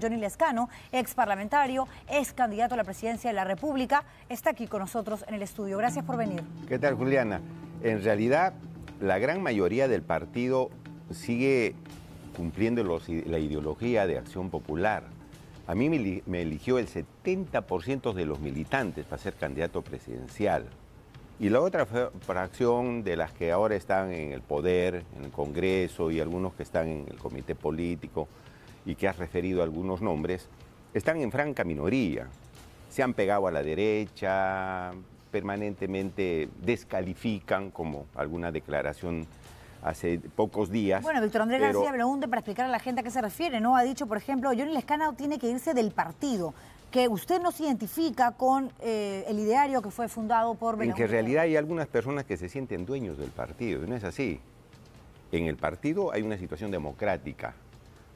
Johnny Lescano, ex parlamentario, ex candidato a la presidencia de la República, está aquí con nosotros en el estudio. Gracias por venir. ¿Qué tal, Juliana? En realidad, la gran mayoría del partido sigue cumpliendo la ideología de acción popular. A mí me eligió el 70% de los militantes para ser candidato presidencial. Y la otra fracción de las que ahora están en el poder, en el Congreso y algunos que están en el comité político, y que has referido algunos nombres, están en franca minoría. Se han pegado a la derecha, permanentemente descalifican, como alguna declaración hace pocos días. Bueno, Víctor Andrés García pregunta para explicar a la gente a qué se refiere, ¿no? Ha dicho, por ejemplo, Johnny Lescano tiene que irse del partido, que usted no se identifica con eh, el ideario que fue fundado por En que en realidad hay algunas personas que se sienten dueños del partido, y no es así. En el partido hay una situación democrática,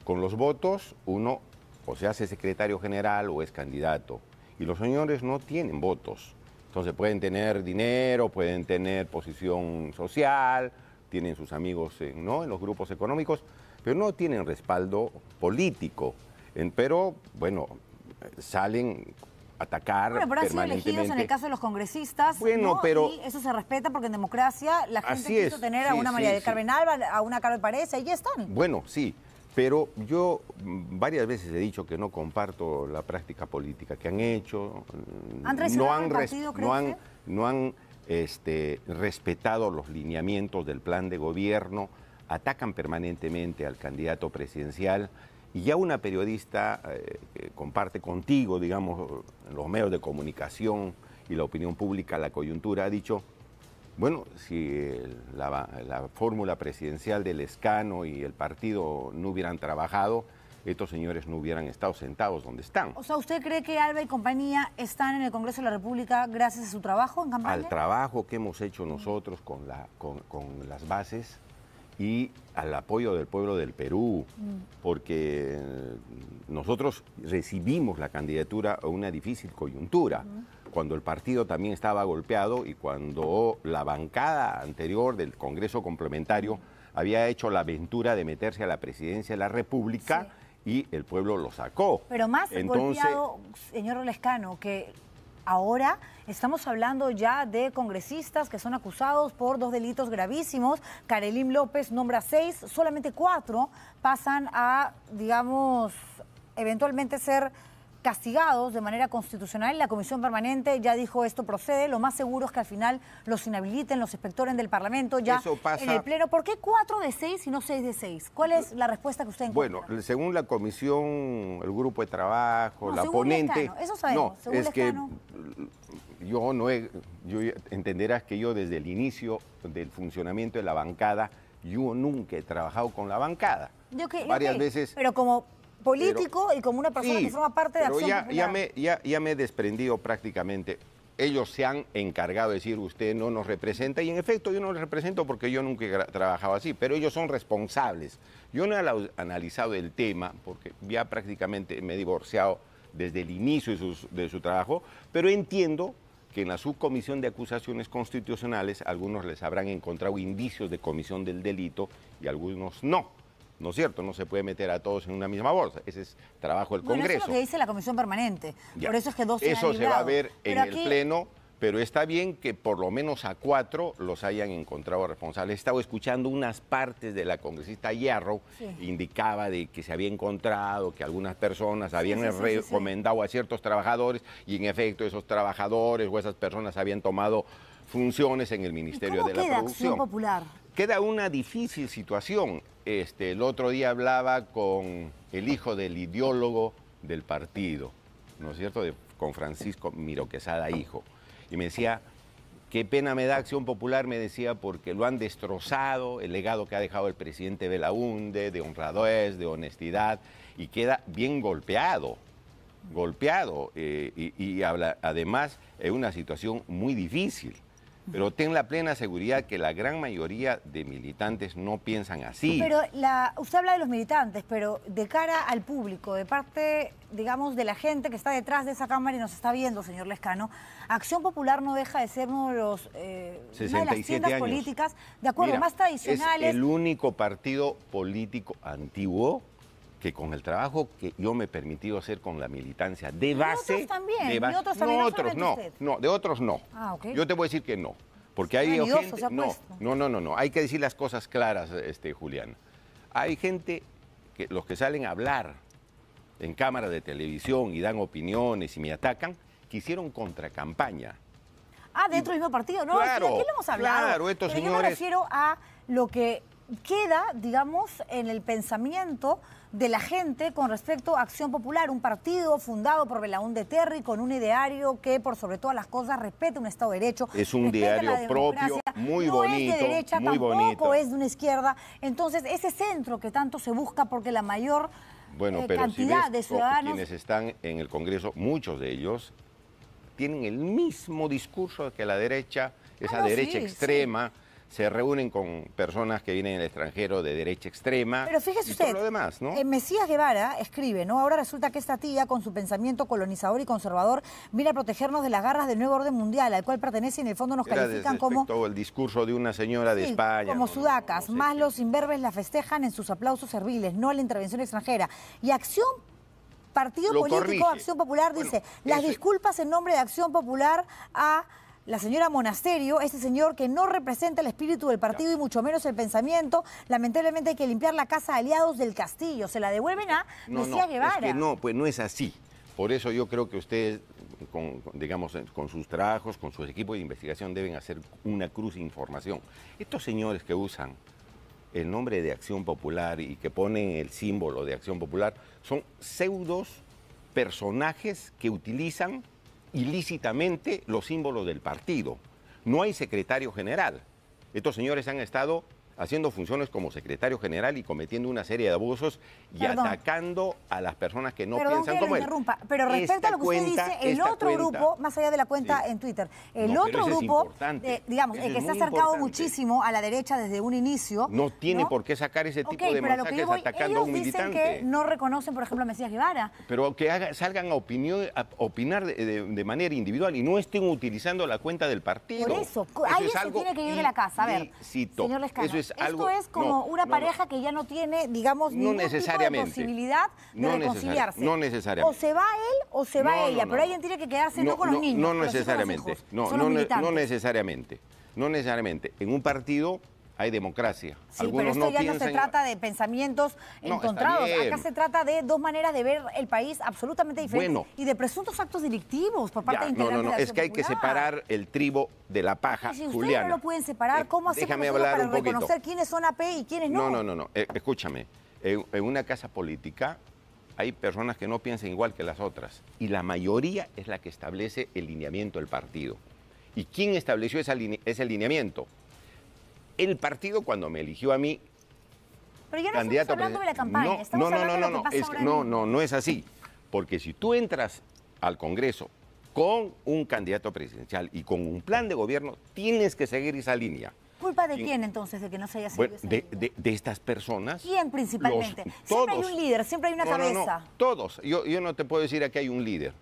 con los votos uno o se hace secretario general o es candidato. Y los señores no tienen votos. Entonces pueden tener dinero, pueden tener posición social, tienen sus amigos en, ¿no? en los grupos económicos, pero no tienen respaldo político. pero, bueno, salen a atacar bueno, pero han sido elegidos en el caso de los congresistas. Bueno, pero... Y eso se respeta porque en democracia la gente quiso tener a una María del Carmen Alba, a una Carol Paredes, ahí están. Bueno, sí, pero yo mm, varias veces he dicho que no comparto la práctica política que han hecho. Mm, ¿Han no han, respetado los lineamientos del plan de gobierno, atacan permanentemente al candidato presidencial. Y ya una periodista que eh, eh, comparte contigo, digamos, los medios de comunicación y la opinión pública, la coyuntura, ha dicho, bueno, si la, fórmula presidencial del escano y el partido no hubieran trabajado, estos señores no hubieran estado sentados donde están. O sea, ¿usted cree que Alba y compañía están en el Congreso de la República gracias a su trabajo en campaña? Al trabajo que hemos hecho nosotros con, las bases y al apoyo del pueblo del Perú, mm. porque eh, nosotros recibimos la candidatura a una difícil coyuntura. Mm cuando el partido también estaba golpeado y cuando la bancada anterior del Congreso Complementario había hecho la aventura de meterse a la presidencia de la República y el pueblo lo sacó. Pero más golpeado, señor Olescano, que ahora estamos hablando ya de congresistas que son acusados por dos delitos gravísimos. Karelim López nombra seis, solamente cuatro pasan a, digamos, eventualmente ser castigados de manera constitucional. La Comisión Permanente ya dijo esto procede. Lo más seguro es que al final los inhabiliten, los inspectores del Parlamento ya en el Pleno. ¿Por qué cuatro de seis y no seis de seis ¿Cuál es la respuesta que usted encuentra? Bueno, según la Comisión, el grupo de trabajo, la ponente... Eso sabemos. No, es que yo no he... Yo entenderás que yo desde el inicio del funcionamiento de la bancada, yo nunca he trabajado con la bancada. Varias veces... Pero como político y como una persona que forma parte de la Acción ya, Ya me, ya, me he desprendido prácticamente. Ellos se han encargado de decir usted no nos representa y en efecto yo no les represento porque yo nunca he trabajado así, pero ellos son responsables. Yo no he analizado el tema porque ya prácticamente me he divorciado desde el inicio de su trabajo, pero entiendo que en la subcomisión de acusaciones constitucionales algunos les habrán encontrado indicios de comisión del delito y algunos no. ¿no es cierto? No se puede meter a todos en una misma bolsa. Ese es trabajo del Congreso. Eso es lo que dice la Comisión Permanente. Por eso es que dos se Eso se va a ver en el Pleno, pero está bien que por lo menos a cuatro los hayan encontrado responsables. He estado escuchando unas partes de la congresista Yarrow, indicaba de que se había encontrado, que algunas personas habían recomendado a ciertos trabajadores y en efecto esos trabajadores o esas personas habían tomado funciones en el Ministerio de la Producción. Popular? queda una difícil situación. Este, el otro día hablaba con el hijo del ideólogo del partido, ¿no es cierto? con Francisco Miroquesada, hijo. Y me decía, qué pena me da Acción Popular, me decía, porque lo han destrozado, el legado que ha dejado el presidente Belaunde, de honradez, de honestidad, y queda bien golpeado, golpeado. Eh, y, habla, además, es una situación muy difícil. Pero ten la plena seguridad que la gran mayoría de militantes no piensan así. Pero la, usted habla de los militantes, pero de cara al público, de parte, digamos, de la gente que está detrás de esa cámara y nos está viendo, señor Lescano, Acción Popular no deja de ser uno de los eh, una de las políticas, de acuerdo, más tradicionales. Es el único partido político antiguo que con el trabajo que yo me he permitido hacer con la militancia de base. ¿Y otros también? De otros también? No, no, de otros no. Ah, yo te voy a decir que no. Porque hay no, no, no, no, hay que decir las cosas claras, este, Julián. Hay gente que los que salen a hablar en cámara de televisión y dan opiniones y me atacan, que hicieron contracampaña. Ah, dentro del mismo partido, ¿no? Claro, qué lo hemos hablado. Claro, estos señores... Yo me refiero a lo que queda, digamos, en el pensamiento de la gente con respecto a Acción Popular, un partido fundado por Belaún de Terry, con un ideario que, por sobre todas las cosas, respeta un Estado de Derecho. Es un diario propio, muy no bonito. Es de derecha, tampoco es de una izquierda. Entonces, ese centro que tanto se busca, porque la mayor bueno, eh, cantidad de ciudadanos. Quienes están en el Congreso, muchos de ellos, tienen el mismo discurso que la derecha, ah, esa derecha extrema se reúnen con personas que vienen del extranjero de derecha extrema. Pero fíjese usted, demás, eh, Mesías Guevara escribe, ¿no? Ahora resulta que esta tía, con su pensamiento colonizador y conservador, viene a protegernos de las garras del nuevo orden mundial, al cual pertenece y en el fondo nos califican como... Todo el discurso de una señora de España. Como sudacas, más los imberbes la festejan en sus aplausos serviles, no a la intervención extranjera. Y acción Partido Político Acción Popular dice, las disculpas en nombre de Acción Popular a la señora Monasterio, ese señor que no representa el espíritu del partido y mucho menos el pensamiento, lamentablemente hay que limpiar la casa aliados del castillo. Se la devuelven a no, no, Guevara. Es no, pues no es así. Por eso yo creo que ustedes, con, digamos, eh, con sus trabajos, con sus equipos de investigación, deben hacer una cruz de información. Estos señores que usan el nombre de Acción Popular y que ponen el símbolo de Acción Popular son pseudos personajes que utilizan ilícitamente los símbolos del partido. No hay secretario general. Estos señores han estado haciendo funciones como secretario general y cometiendo una serie de abusos y atacando a las personas que no piensan como él. Pero respecto a lo que usted dice, el otro grupo, más allá de la cuenta en Twitter, el otro grupo, digamos, el que se ha acercado muchísimo a la derecha desde un inicio. No tiene por qué sacar ese tipo de mensajes atacando a un militante. Dicen que no reconocen, por ejemplo, a Mesías Guevara. Pero que salgan a, opinión, opinar de, manera individual y no estén utilizando la cuenta del partido. Por eso, eso es se tiene que ir de la casa. A ver, señor esto es como una pareja que ya no tiene, digamos, ni de posibilidad de reconciliarse. no necesariamente. O se va él o se va ella, pero alguien tiene que quedarse no, con los niños. No necesariamente. no, no necesariamente. No necesariamente. En un partido hay democracia. pero esto ya no se trata de pensamientos encontrados. Acá se trata de dos maneras de ver el país absolutamente diferentes y de presuntos actos delictivos por parte de integrantes No, no, no, es que hay que separar el tribo de la paja, y si ustedes no lo pueden separar, eh, ¿cómo hacemos déjame para reconocer quiénes son AP y quiénes no? No, no, no, eh, escúchame. En, una casa política hay personas que no piensan igual que las otras y la mayoría es la que establece el lineamiento del partido. ¿Y quién estableció ese lineamiento? El partido cuando me eligió a mí pero no candidato hablando de la campaña, no, no, no, no, no, no, es, no, no, no es así. Porque si tú entras al Congreso con un candidato presidencial y con un plan de gobierno, tienes que seguir esa línea. ¿Culpa de quién entonces de que no se haya seguido de, estas personas. ¿Quién principalmente? siempre hay un líder, siempre hay una cabeza. todos. Yo, no te puedo decir aquí hay un líder.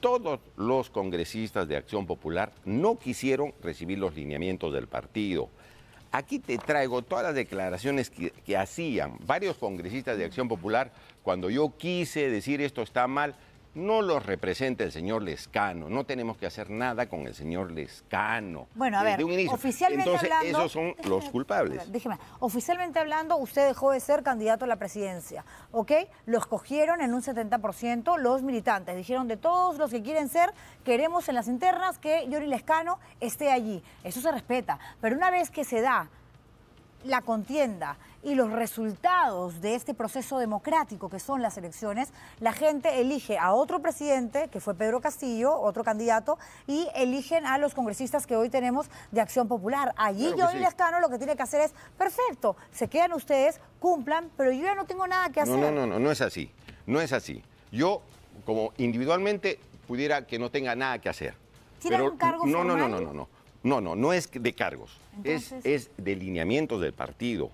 Todos los congresistas de Acción Popular no quisieron recibir los lineamientos del partido Aquí te traigo todas las declaraciones que, hacían varios congresistas de Acción Popular cuando yo quise decir esto está mal no los representa el señor Lescano. No tenemos que hacer nada con el señor Lescano. Bueno, a ver, oficialmente Entonces, esos son los culpables. oficialmente hablando, usted dejó de ser candidato a la presidencia, ¿ok? Lo escogieron en un 70% los militantes. Dijeron de todos los que quieren ser, queremos en las internas que Yori Lescano esté allí. Eso se respeta. Pero una vez que se da la contienda y los resultados de este proceso democrático que son las elecciones, la gente elige a otro presidente, que fue Pedro Castillo, otro candidato, y eligen a los congresistas que hoy tenemos de Acción Popular. Allí yo lo que tiene que hacer es, perfecto, se quedan ustedes, cumplan, pero yo ya no tengo nada que hacer. No, no, no, no, es así, no es así. Yo, como individualmente, pudiera que no tenga nada que hacer. ¿Tiene pero, un cargo No, no, no, no, no. No, no, no es de cargos. Es, es de lineamientos del partido.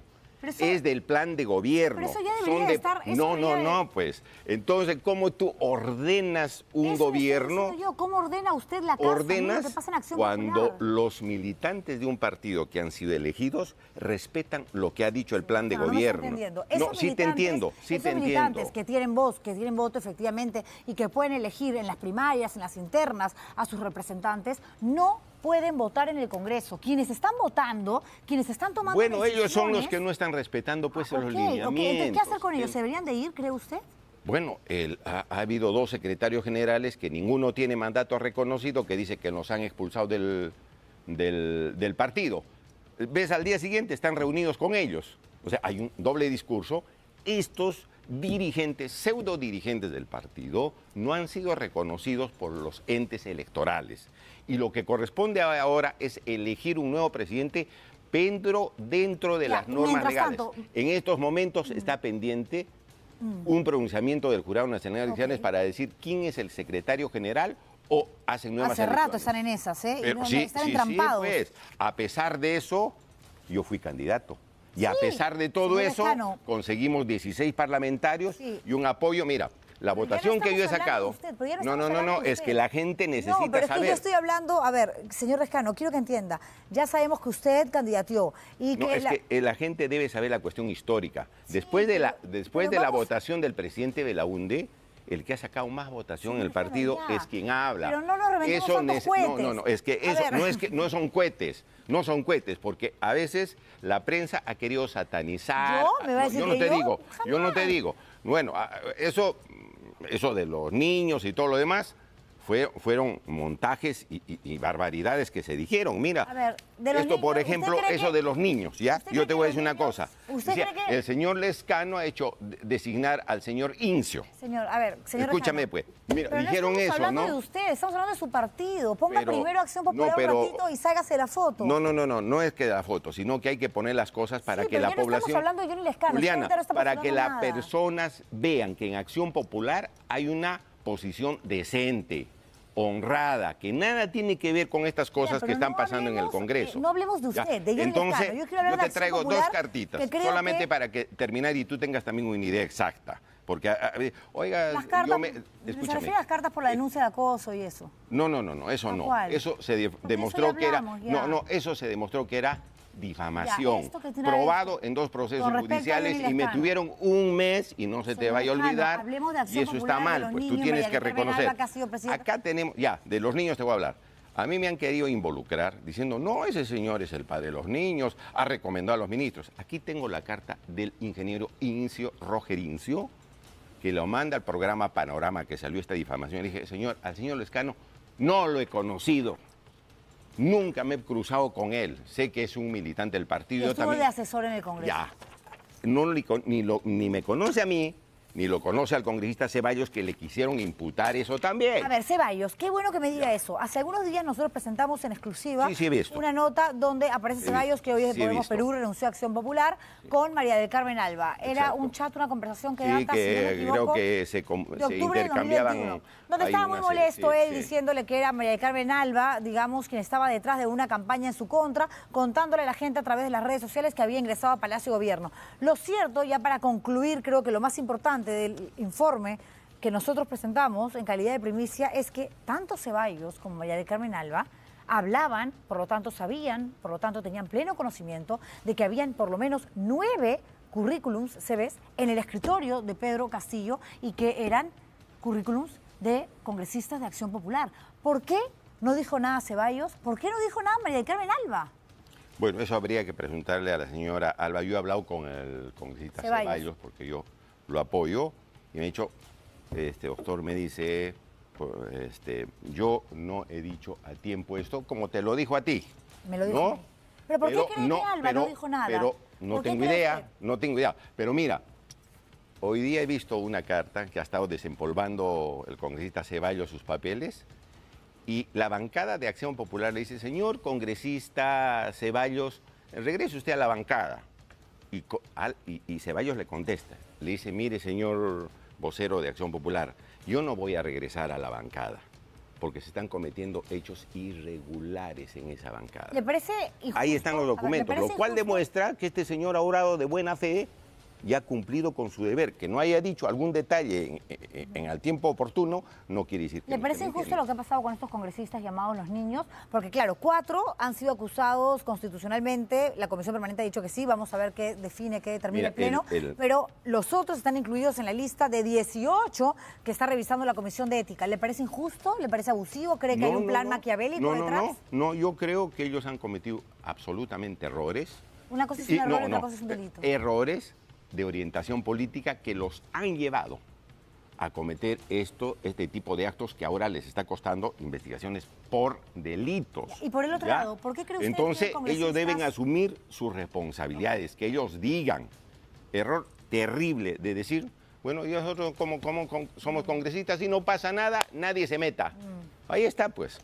es del plan de gobierno. Eso ya debería estar, no, no, no, pues. Entonces, ¿cómo tú ordenas un gobierno? Yo. ¿Cómo ordena usted la cosa? Ordenas cuando los militantes de un partido que han sido elegidos respetan lo que ha dicho el plan de gobierno. No, no, sí te entiendo, sí esos militantes que tienen voz, que tienen voto efectivamente y que pueden elegir en las primarias, en las internas a sus representantes, no pueden votar en el Congreso. Quienes están votando, quienes están tomando Bueno, ellos son los que no están respetando pues ah, los lineamientos. ¿qué hacer con ellos? ¿Se deberían de ir, cree usted? Bueno, ha, habido dos secretarios generales que ninguno tiene mandato reconocido, que dice que nos han expulsado del, del, del partido. Ves al día siguiente, están reunidos con ellos. O sea, hay un doble discurso. Estos dirigentes, pseudo dirigentes del partido, no han sido reconocidos por los entes electorales. Y lo que corresponde ahora es elegir un nuevo presidente dentro, dentro de las normas legales. En estos momentos mm. está pendiente mm. un pronunciamiento del Jurado Nacional de Elecciones para decir quién es el secretario general o hacen nuevas Hace rato están en esas, ¿eh? están pues. a pesar de eso, yo fui candidato. Y a pesar de todo eso, conseguimos 16 parlamentarios y un apoyo, mira. La votación que yo he sacado. no, no, no, no, es que la gente necesita no, pero es Que yo estoy hablando, a ver, señor Rescano, quiero que entienda. Ya sabemos que usted candidateó y que es la... que eh, la gente debe saber la cuestión histórica. después de la después de la votación del presidente de la Unde el que ha sacado más votación en el partido es quien habla. Pero no lo eso No, no, no, es que eso no es que no son cohetes, no son cohetes, porque a veces la prensa ha querido satanizar. Yo, ¿Me a decir no te digo, yo no te digo. Bueno, eso, eso de los niños y todo lo demás, fue, fueron montajes y, y, barbaridades que se dijeron. Mira, esto por ejemplo, eso de los niños, ¿ya? Yo te voy a decir una cosa. El señor Lescano ha hecho designar al señor Incio. Señor, a ver, señor Escúchame, pues. Mira, dijeron no estamos eso, hablando de usted, estamos hablando de su partido. Ponga primero Acción Popular un ratito y ságase la foto. No, no, no, no, no es que la foto, sino que hay que poner las cosas para que la población... estamos hablando de Johnny Lescano. Juliana, para que las personas vean que en Acción Popular hay una posición decente, honrada, que nada tiene que ver con estas cosas que están pasando en el Congreso. Eh, no hablemos de usted, de Entonces, yo, te traigo dos cartitas, solamente para que terminar y tú tengas también una idea exacta. Porque, eh, oiga, me, ¿Se a las cartas por la eh, denuncia de acoso y eso? No, no, no, no eso no. Eso se demostró que era. No, no, eso se demostró que era difamación, probado en dos procesos judiciales y me tuvieron un mes y no se te vaya a olvidar y eso está mal, pues tú tienes que reconocer. Acá tenemos, ya, de los niños te voy a hablar. A mí me han querido involucrar diciendo, no, ese señor es el padre de los niños, ha recomendado a los ministros. Aquí tengo la carta del ingeniero Incio Roger Incio, que lo manda al programa Panorama que salió esta difamación. Le dije, señor, al señor Lescano no lo he conocido. Nunca me he cruzado con él. Sé que es un militante del partido. Estuvo también... de asesor en el Congreso. Ya. No, ni, lo, ni me conoce a mí, ni lo conoce al congresista Ceballos que le quisieron imputar eso también. A ver, Ceballos, qué bueno que me diga eso. Hace algunos días nosotros presentamos en exclusiva una nota donde aparece Ceballos que hoy es de Podemos Perú renunció a Acción Popular con María del Carmen Alba. Era un chat, una conversación que data, que, si no creo que se, de se intercambiaban. donde estaba muy molesto él diciéndole que era María del Carmen Alba, digamos, quien estaba detrás de una campaña en su contra, contándole a la gente a través de las redes sociales que había ingresado a Palacio Gobierno. Lo cierto, ya para concluir, creo que lo más importante del informe que nosotros presentamos en calidad de primicia es que tanto Ceballos como María de Carmen Alba hablaban, por lo tanto sabían, por lo tanto tenían pleno conocimiento de que habían por lo menos nueve currículums CVs en el escritorio de Pedro Castillo y que eran currículums de congresistas de Acción Popular. ¿Por qué no dijo nada Ceballos? ¿Por qué no dijo nada María de Carmen Alba? Bueno, eso habría que preguntarle a la señora Alba. Yo he hablado con el congresista Ceballos porque yo lo apoyo. Y me ha dicho, este doctor me dice, pues, este, yo no he dicho a tiempo esto, como te lo dijo a ti. Me lo dijo. ¿no? Pero ¿por qué no, que Alba pero, no dijo nada? Pero no tengo idea, no tengo idea. Pero mira, hoy día he visto una carta que ha estado desempolvando el congresista Ceballos sus papeles y la bancada de Acción Popular le dice, señor congresista Ceballos, regrese usted a la bancada y, y, Ceballos le contesta, le dice, mire señor vocero de Acción Popular, yo no voy a regresar a la bancada porque se están cometiendo hechos irregulares en esa bancada. ¿Le parece Ahí están los documentos, lo cual demuestra que este señor ha orado de buena fe y ha cumplido con su deber. Que no haya dicho algún detalle en, el tiempo oportuno no quiere decir que... ¿Le parece injusto lo que ha pasado con estos congresistas llamados los niños? Porque claro, cuatro han sido acusados constitucionalmente, la Comisión Permanente ha dicho que sí, vamos a ver qué define, qué determina el Pleno, pero los otros están incluidos en la lista de 18 que está revisando la Comisión de Ética. ¿Le parece injusto? ¿Le parece abusivo? ¿Cree que hay un plan maquiavélico detrás? No, yo creo que ellos han cometido absolutamente errores. Una cosa es un error, otra cosa es un delito. Errores de orientación política que los han llevado a cometer esto, este tipo de actos que ahora les está costando investigaciones por delitos. Y por el otro lado, ¿por qué cree usted Entonces, que ellos deben asumir sus responsabilidades, que ellos digan, error terrible de decir, bueno, nosotros como, como, somos congresistas y no pasa nada, nadie se meta. Mm. Ahí está, pues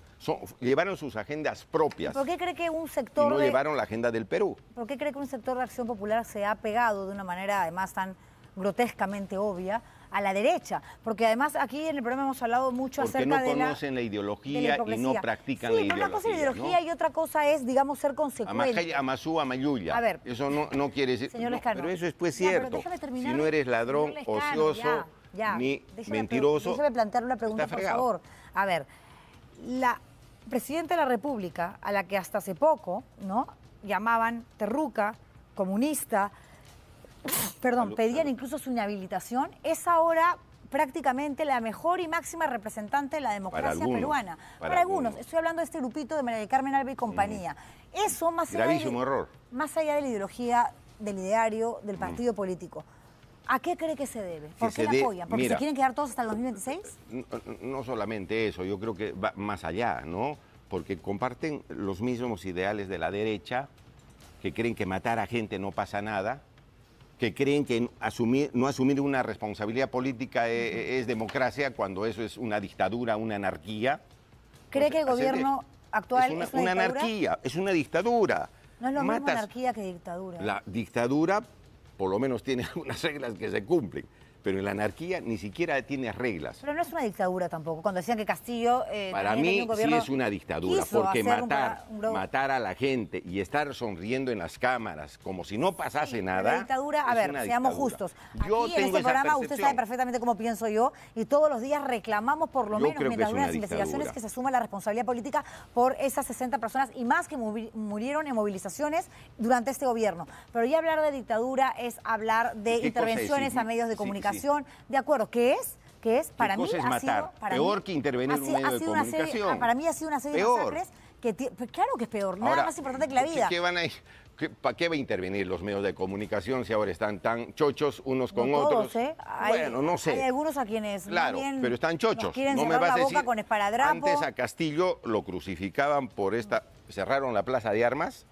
llevaron sus agendas propias. ¿Por qué cree que un sector... Y no llevaron la agenda del Perú. ¿Por qué cree que un sector de acción popular se ha pegado de una manera además tan grotescamente obvia a la derecha, porque además aquí en el programa hemos hablado mucho acerca de la... conocen la ideología y no practican sí, la pero ideología. una cosa es la ideología y otra cosa es, digamos, ser consecuente. Amasú, Amayuya. A ver. Eso no, quiere decir... Pero eso es pues cierto. si no eres ladrón, ocioso, ni mentiroso... Déjame plantear una pregunta, por favor. A ver, la presidente de la República, a la que hasta hace poco ¿no? llamaban terruca, comunista, perdón, pedían incluso su inhabilitación, es ahora prácticamente la mejor y máxima representante de la democracia peruana. Para, algunos. estoy hablando de este grupito de María de Carmen Alba y compañía. Eso más allá, de, más allá de la ideología del ideario del mm. partido político. ¿A qué cree que se debe? ¿Por qué la apoyan? ¿Porque se quieren quedar todos hasta el 2026? No, solamente eso, yo creo que va más allá, ¿no? Porque comparten los mismos ideales de la derecha, que creen que matar a gente no pasa nada, que creen que asumir, no asumir una responsabilidad política e, e, es, democracia cuando eso es una dictadura, una anarquía. ¿Cree que el gobierno actual es una, anarquía? Es una dictadura. No es lo mismo anarquía que dictadura. La dictadura por lo menos tiene unas reglas que se cumplen pero en la anarquía ni siquiera tiene reglas. Pero no es una dictadura tampoco. Cuando decían que Castillo. Eh, Para mí sí es una dictadura, porque matar, matar a la gente y estar sonriendo en las cámaras como si no pasase nada. dictadura, a ver, seamos justos. Aquí, en este programa usted sabe perfectamente cómo pienso yo y todos los días reclamamos por lo menos mientras una las investigaciones que se asuma la responsabilidad política por esas 60 personas y más que murieron en movilizaciones durante este gobierno. Pero ya hablar de dictadura es hablar de intervenciones a medios de comunicación de acuerdo, que es que es para mí es matar? ha sido para peor que intervenir en un medio ah, comunicación. para mí ha sido una serie de masacres que pues, claro que es peor, nada más importante que la vida. ¿Para qué va a intervenir los medios de comunicación si ahora están tan chochos unos con no otros? ¿eh? bueno, no sé. Hay algunos a quienes. Claro, pero están chochos. Quieren no me vas la boca con decir. antes a Castillo lo crucificaban por esta. Cerraron la plaza de armas,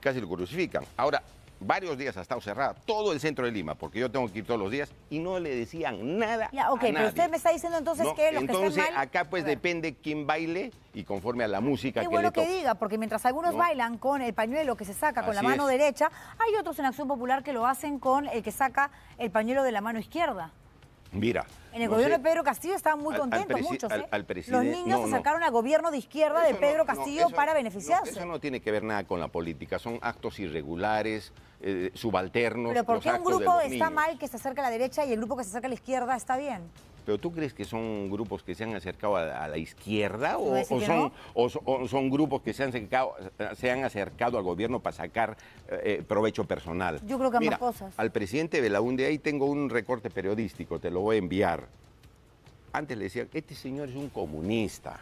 casi lo crucifican. Ahora varios días ha estado cerrada todo el centro de Lima, porque yo tengo que ir todos los días, y no le decían nada. ok, pero usted me está diciendo entonces que los entonces, que están mal... acá pues depende quién baile y conforme a la música Qué que bueno que diga, porque mientras algunos bailan con el pañuelo que se saca con la mano derecha, hay otros en Acción Popular que lo hacen con el que saca el pañuelo de la mano izquierda. Mira. En el gobierno de Pedro Castillo estaban muy contentos muchos. ¿eh? Los niños se sacaron al gobierno de izquierda de Pedro Castillo para beneficiarse. eso no tiene que ver nada con la política, son actos irregulares. Eh, subalternos. Pero ¿por qué un grupo está mal que se acerca a la derecha y el grupo que se acerca a la izquierda está bien? ¿Pero tú crees que son grupos que se han acercado a, la izquierda o, son, grupos que se han acercado, al gobierno para sacar eh, eh, provecho personal? Yo creo que ambas Mira, cosas. Al presidente Belaunde, ahí tengo un recorte periodístico, te lo voy a enviar. Antes le decía, este señor es un comunista,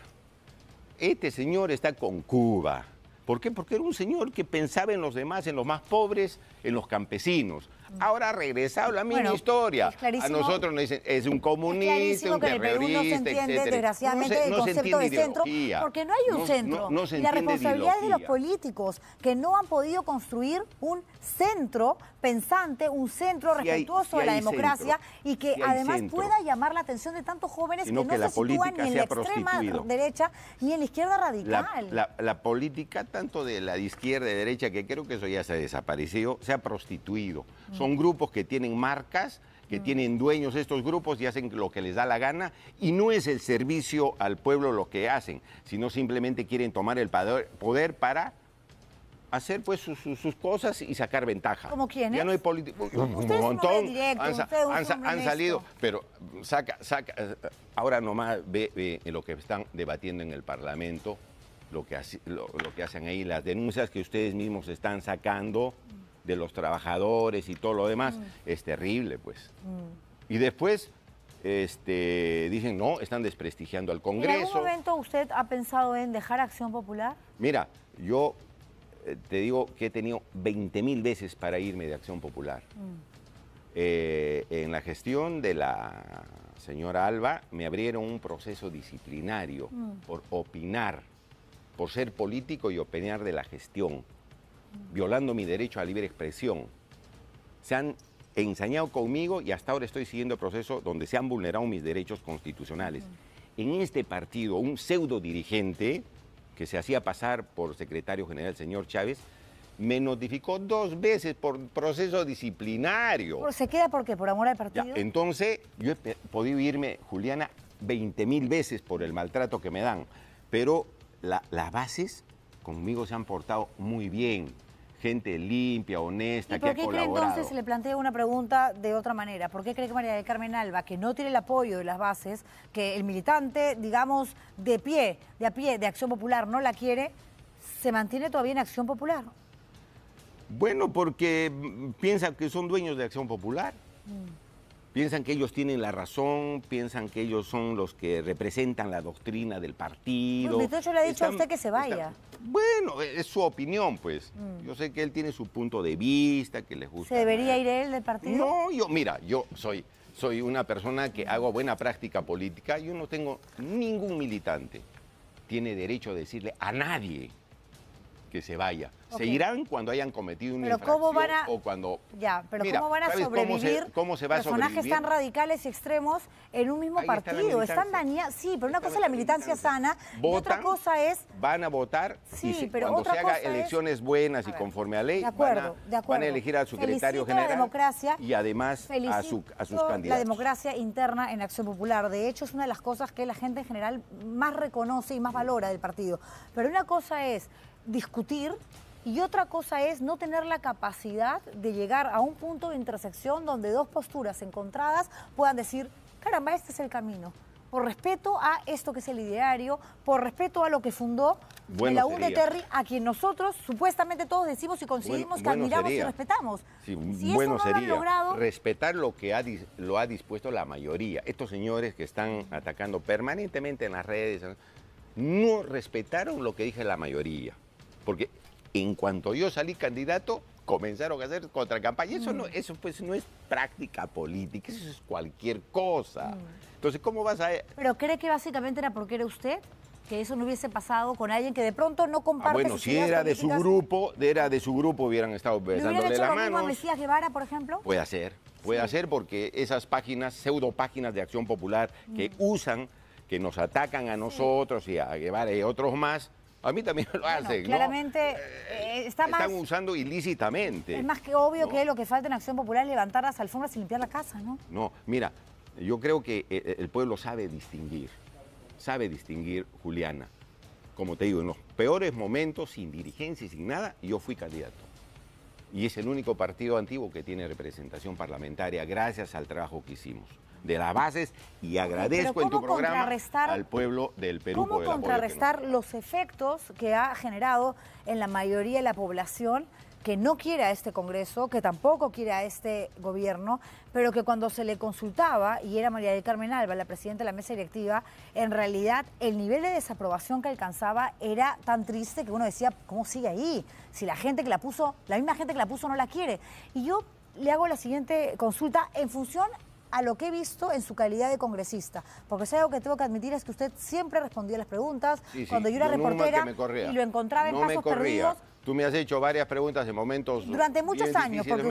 este señor está con Cuba. ¿Por qué? Porque era un señor que pensaba en los demás, en los más pobres, en los campesinos. Mm. Ahora regresado la misma historia. A nosotros nos dicen, es un comunista, es un terrorista, no Desgraciadamente, no se, el concepto de centro, porque no hay un centro. la responsabilidad es de los políticos que no han podido construir un centro pensante, un centro respetuoso de la democracia y que además pueda llamar la atención de tantos jóvenes que no se sitúan ni en la extrema derecha ni en la izquierda radical. La, política tanto de la izquierda y derecha, que creo que eso ya se ha desaparecido, se ha prostituido. Mm. Son grupos que tienen marcas, que mm. tienen dueños estos grupos y hacen lo que les da la gana. Y no es el servicio al pueblo lo que hacen, sino simplemente quieren tomar el poder para hacer pues sus, cosas y sacar ventaja. ¿Como quiénes? Ya no hay políticos, un montón han, salido, pero saca, saca, ahora nomás ve, lo que están debatiendo en el Parlamento, lo que, lo, que hacen ahí, las denuncias que ustedes mismos están sacando. Mm de los trabajadores y todo lo demás. Mm. Es terrible, pues. Mm. Y después este, dicen, no, están desprestigiando al Congreso. ¿En algún momento usted ha pensado en dejar Acción Popular? Mira, yo eh, te digo que he tenido 20.000 mil veces para irme de Acción Popular. Mm. Eh, en la gestión de la señora Alba me abrieron un proceso disciplinario por opinar, por ser político y opinar de la gestión violando mi derecho a libre expresión. Se han ensañado conmigo y hasta ahora estoy siguiendo el proceso donde se han vulnerado mis derechos constitucionales. En este partido, un pseudo dirigente que se hacía pasar por secretario general, señor Chávez, me notificó dos veces por proceso disciplinario. ¿Se queda por ¿Por amor al partido? entonces, yo he podido irme, Juliana, 20 mil veces por el maltrato que me dan, pero la, las bases conmigo se han portado muy bien. Gente limpia, honesta, ¿Y por que qué cree entonces, le planteo una pregunta de otra manera, ¿por qué cree que María del Carmen Alba, que no tiene el apoyo de las bases, que el militante, digamos, de pie, de a pie, de Acción Popular no la quiere, se mantiene todavía en Acción Popular? Bueno, porque piensa que son dueños de Acción Popular. Mm. Piensan que ellos tienen la razón, piensan que ellos son los que representan la doctrina del partido. Pues, yo le he dicho a usted que se vaya. bueno, e-, es su opinión, pues. Mm. Yo sé que él tiene su punto de vista, que le gusta. ¿Se debería ir él del partido? No, yo, mira, yo soy, soy una persona que hago buena práctica política. Yo no tengo ningún militante. Tiene derecho a decirle a nadie que se vaya. Se irán cuando hayan cometido un error o cuando... Ya, pero ¿cómo van a sobrevivir cómo se, cómo a va personajes tan radicales y extremos en un mismo partido? Están dañados. Sí, pero una cosa es la militancia, sana y otra cosa es... Van a votar y pero cuando otra se cosa es... elecciones buenas y conforme a ley, de acuerdo, van, a, de acuerdo. van, a, elegir al secretario general democracia, y además a, a sus candidatos. La democracia interna en Acción Popular, de hecho, es una de las cosas que la gente en general más reconoce y más valora del partido. Pero una cosa es discutir y otra cosa es no tener la capacidad de llegar a un punto de intersección donde dos posturas encontradas puedan decir, caramba, este es el camino. Por respeto a esto que es el ideario, por respeto a lo que fundó la UN de Terry, a quien nosotros supuestamente todos decimos y conseguimos que admiramos y respetamos. bueno sería respetar lo que ha, lo ha dispuesto la mayoría. Estos señores que están atacando permanentemente en las redes no respetaron lo que dije la mayoría. Porque en cuanto yo salí candidato, comenzaron a hacer contracampaña. Eso, no, mm. eso pues no es práctica política, eso es cualquier cosa. Mm. Entonces, ¿cómo vas a...? E-? ¿Pero cree que básicamente era porque era usted? Que eso no hubiese pasado con alguien que de pronto no comparte ah, Bueno, si era de su grupo, era de su grupo, hubieran estado besándole hecho la lo mano. Mismo a Mesías Guevara, por ejemplo? Puede ser, puede ser, porque esas páginas, pseudo páginas de Acción Popular que mm. usan, que nos atacan a nosotros y a Guevara y otros más, a mí también lo hacen. claramente eh, eh, están usando ilícitamente. Es más que obvio que lo que falta en Acción Popular es levantar las alfombras y limpiar la casa, ¿no? No, mira, yo creo que eh, el pueblo sabe distinguir, sabe distinguir, Juliana. Como te digo, en los peores momentos, sin dirigencia y sin nada, yo fui candidato y es el único partido antiguo que tiene representación parlamentaria gracias al trabajo que hicimos de las bases y agradezco en tu programa al pueblo del Perú. ¿Cómo contrarrestar los efectos que ha generado en la mayoría de la población? que no quiere a este Congreso, que tampoco quiere a este gobierno, pero que cuando se le consultaba, y era María del Carmen Alba, la presidenta de la mesa directiva, en realidad el nivel de desaprobación que alcanzaba era tan triste que uno decía, ¿cómo sigue ahí? Si la gente que la puso, la misma gente que la puso no la quiere. Y yo le hago la siguiente consulta en función a lo que he visto en su calidad de congresista. Porque si algo que tengo que admitir es que usted siempre respondía a las preguntas. cuando yo era reportera y lo encontraba en casos perdidos, Tú me has hecho varias preguntas en momentos. Durante muchos años, porque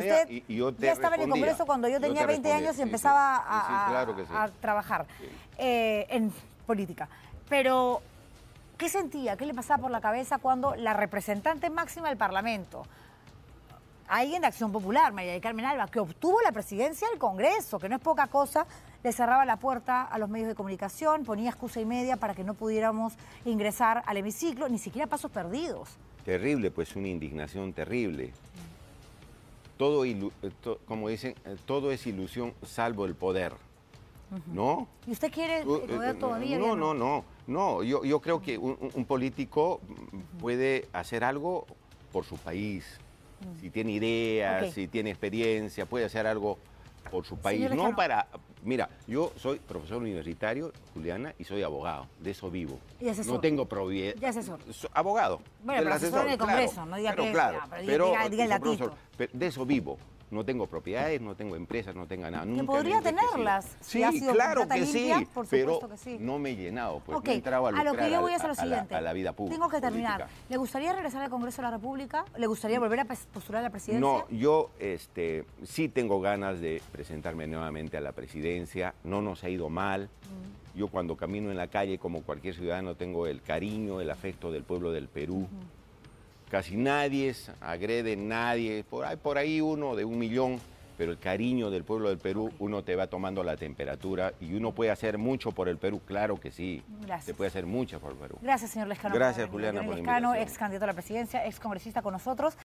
usted ya estaba en el Congreso cuando yo tenía 20 años y empezaba a, trabajar eh, en política. Pero, ¿qué sentía? ¿Qué le pasaba por la cabeza cuando la representante máxima del Parlamento, alguien de Acción Popular, María de Carmen Alba, que obtuvo la presidencia del Congreso, que no es poca cosa, le cerraba la puerta a los medios de comunicación, ponía excusa y media para que no pudiéramos ingresar al hemiciclo, ni siquiera pasos perdidos. Terrible, pues una indignación terrible. Todo, eh, como dicen, eh, todo es ilusión salvo el poder. ¿No? ¿Y usted quiere uh, poder eh, todavía? No, no, no, no. Yo, yo, creo que un, político puede hacer algo por su país. Si tiene ideas, si tiene experiencia, puede hacer algo por su país. no para, Mira, yo soy profesor universitario, Juliana, y soy abogado. De eso vivo. Y asesor. No tengo propiedad. Y asesor. abogado. Bueno, pero asesor, en el Congreso, no diga que... Claro, pero, claro, pero diga el pero, de eso vivo no tengo propiedades, no tengo empresas, no tengo nada. Nunca podría tenerlas. sí, claro que sí, pero no me he llenado, pues entraba a, yo a lo siguiente. la, vida pública. Tengo que terminar. ¿Le gustaría regresar al Congreso de la República? ¿Le gustaría volver a postular a la presidencia? No, yo este, sí tengo ganas de presentarme nuevamente a la presidencia. No nos ha ido mal. Mm. Yo cuando camino en la calle, como cualquier ciudadano, tengo el cariño, el afecto del pueblo del Perú. Casi nadie agrede, nadie, por ahí, por ahí uno de un millón, pero el cariño del pueblo del Perú, uno te va tomando la temperatura y uno puede hacer mucho por el Perú, claro que sí. Se puede hacer mucho por el Perú. Gracias, señor Lescano. Gracias, Juliana, por ex candidato a la presidencia, ex congresista con nosotros.